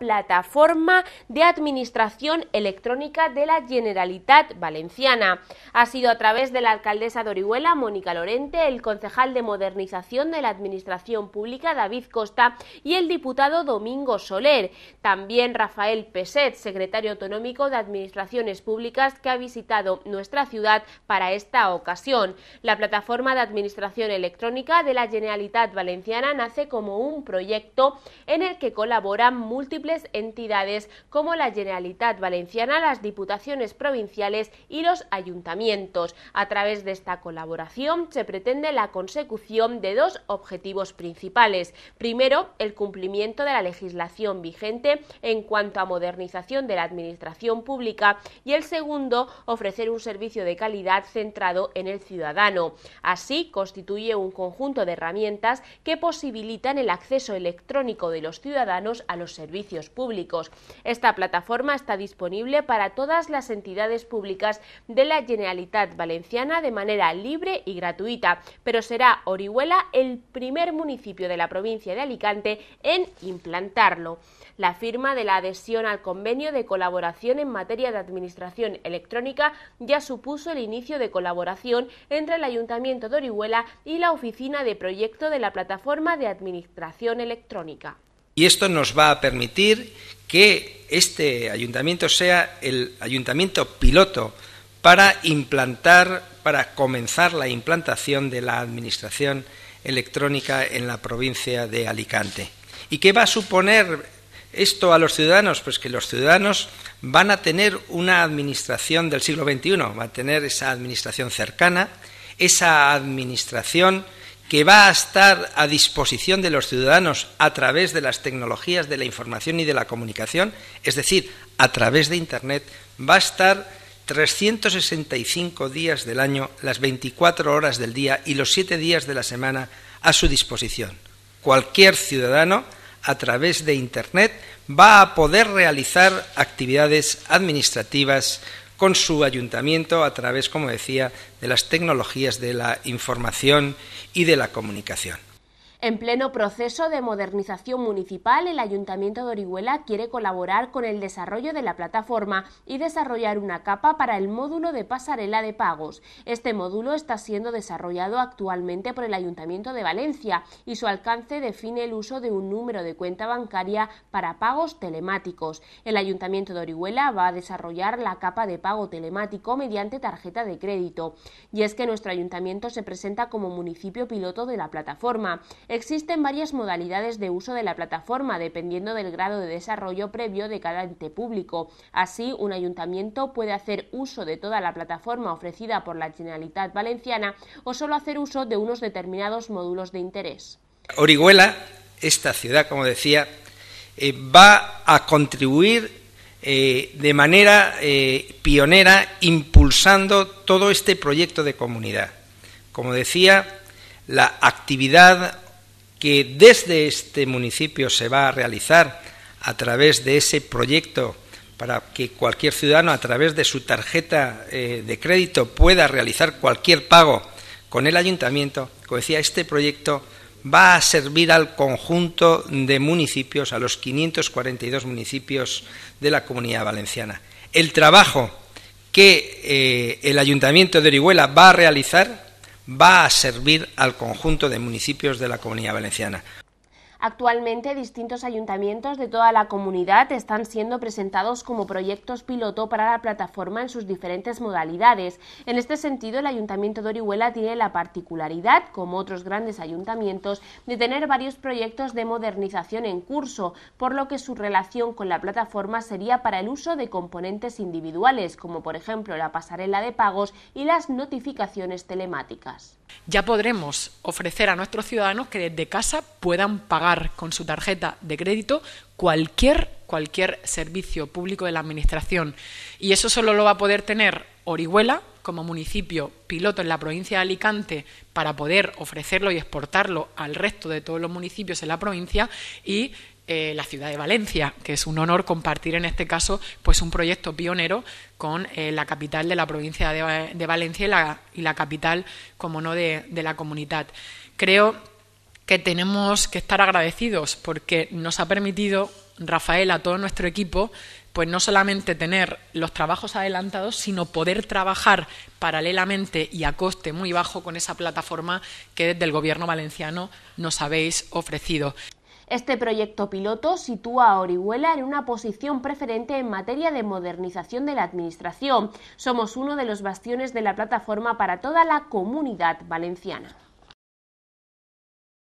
plataforma de administración electrónica de la Generalitat Valenciana. Ha sido a través de la alcaldesa de Orihuela, Mónica Lorente, el concejal de modernización de la administración pública, David Costa, y el diputado Domingo Soler. También Rafael Peset, secretario autonómico de Administraciones Públicas, que ha visitado nuestra ciudad para esta ocasión. La plataforma de administración electrónica de la Generalitat Valenciana nace como un proyecto en el que colaboran múltiples entidades como la Generalitat Valenciana, las diputaciones provinciales y los ayuntamientos. A través de esta colaboración se pretende la consecución de dos objetivos principales. Primero, el cumplimiento de la legislación vigente en cuanto a modernización de la administración pública y el segundo, ofrecer un servicio de calidad centrado en el ciudadano. Así, constituye un conjunto de herramientas que posibilitan el acceso electrónico de los ciudadanos a los servicios públicos. Esta plataforma está disponible para todas las entidades públicas de la Generalitat Valenciana de manera libre y gratuita, pero será Orihuela el primer municipio de la provincia de Alicante en implantarlo. La firma de la adhesión al convenio de colaboración en materia de administración electrónica ya supuso el inicio de colaboración entre el Ayuntamiento de Orihuela y la Oficina de Proyecto de la Plataforma de Administración Electrónica. Y esto nos va a permitir que este ayuntamiento sea el ayuntamiento piloto para implantar, para comenzar la implantación de la administración electrónica en la provincia de Alicante. ¿Y qué va a suponer esto a los ciudadanos? Pues que los ciudadanos van a tener una administración del siglo XXI, van a tener esa administración cercana, esa administración que va a estar a disposición de los ciudadanos a través de las tecnologías de la información y de la comunicación, es decir, a través de Internet, va a estar 365 días del año, las 24 horas del día y los 7 días de la semana a su disposición. Cualquier ciudadano a través de Internet va a poder realizar actividades administrativas, con su ayuntamiento a través, como decía, de las tecnologías de la información y de la comunicación. En pleno proceso de modernización municipal, el Ayuntamiento de Orihuela quiere colaborar con el desarrollo de la plataforma y desarrollar una capa para el módulo de pasarela de pagos. Este módulo está siendo desarrollado actualmente por el Ayuntamiento de Valencia y su alcance define el uso de un número de cuenta bancaria para pagos telemáticos. El Ayuntamiento de Orihuela va a desarrollar la capa de pago telemático mediante tarjeta de crédito. Y es que nuestro ayuntamiento se presenta como municipio piloto de la plataforma. Existen varias modalidades de uso de la plataforma dependiendo del grado de desarrollo previo de cada ente público. Así, un ayuntamiento puede hacer uso de toda la plataforma ofrecida por la Generalitat Valenciana o solo hacer uso de unos determinados módulos de interés. Orihuela, esta ciudad, como decía, eh, va a contribuir eh, de manera eh, pionera impulsando todo este proyecto de comunidad. Como decía, la actividad que desde este municipio se va a realizar a través de ese proyecto para que cualquier ciudadano a través de su tarjeta eh, de crédito pueda realizar cualquier pago con el ayuntamiento, como decía, este proyecto va a servir al conjunto de municipios, a los 542 municipios de la comunidad valenciana. El trabajo que eh, el ayuntamiento de Orihuela va a realizar va a servir al conjunto de municipios de la Comunidad Valenciana. Actualmente distintos ayuntamientos de toda la comunidad están siendo presentados como proyectos piloto para la plataforma en sus diferentes modalidades. En este sentido, el Ayuntamiento de Orihuela tiene la particularidad, como otros grandes ayuntamientos, de tener varios proyectos de modernización en curso, por lo que su relación con la plataforma sería para el uso de componentes individuales, como por ejemplo la pasarela de pagos y las notificaciones telemáticas. Ya podremos ofrecer a nuestros ciudadanos que desde casa puedan pagar con su tarjeta de crédito cualquier, cualquier servicio público de la Administración. Y eso solo lo va a poder tener Orihuela como municipio piloto en la provincia de Alicante para poder ofrecerlo y exportarlo al resto de todos los municipios en la provincia y eh, la ciudad de Valencia, que es un honor compartir en este caso pues un proyecto pionero con eh, la capital de la provincia de, Valencia y la, capital, como no, de, de la comunidad. Creo que tenemos que estar agradecidos porque nos ha permitido Rafael a todo nuestro equipo pues no solamente tener los trabajos adelantados, sino poder trabajar paralelamente y a coste muy bajo con esa plataforma que desde el Gobierno valenciano nos habéis ofrecido. Este proyecto piloto sitúa a Orihuela en una posición preferente en materia de modernización de la Administración. Somos uno de los bastiones de la plataforma para toda la comunidad valenciana.